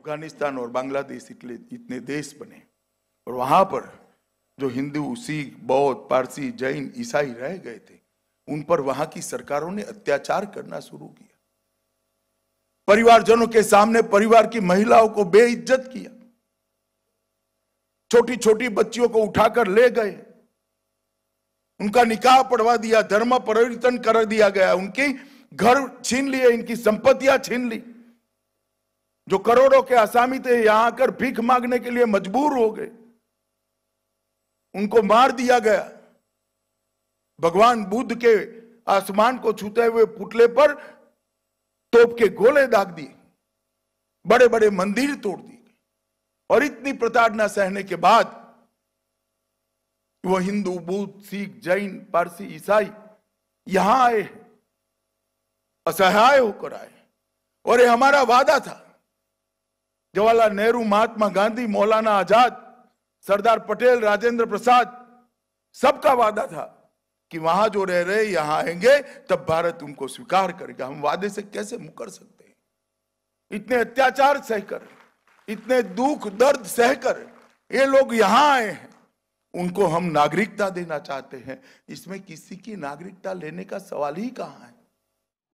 अफगानिस्तान और बांग्लादेश इतने इतने देश बने और वहां पर जो हिंदू सिख बौद्ध पारसी जैन ईसाई रह गए थे उन पर वहां की सरकारों ने अत्याचार करना शुरू किया परिवारजनों के सामने परिवार की महिलाओं को बेइज्जत किया छोटी छोटी बच्चियों को उठाकर ले गए उनका निकाह पढ़वा दिया धर्म परिवर्तन कर दिया गया उनकी घर छीन लिए इनकी संपत्तियां छीन ली जो करोड़ों के आसामी थे यहां आकर भीख मांगने के लिए मजबूर हो गए उनको मार दिया गया भगवान बुद्ध के आसमान को छूते हुए पुतले पर तोप के गोले दाग दिए बड़े बड़े मंदिर तोड़ दिए और इतनी प्रताड़ना सहने के बाद वो हिंदू बुद्ध सिख जैन पारसी ईसाई यहां आए असहाय होकर आए और ये हमारा वादा था जवाहरलाल नेहरू महात्मा गांधी मौलाना आजाद सरदार पटेल राजेंद्र प्रसाद सबका वादा था कि वहां जो रह रहे यहां आएंगे तब भारत उनको स्वीकार करेगा हम वादे से कैसे मुकर सकते हैं इतने अत्याचार सहकर इतने दुख दर्द सहकर ये लोग यहां आए हैं उनको हम नागरिकता देना चाहते हैं इसमें किसी की नागरिकता लेने का सवाल ही कहाँ है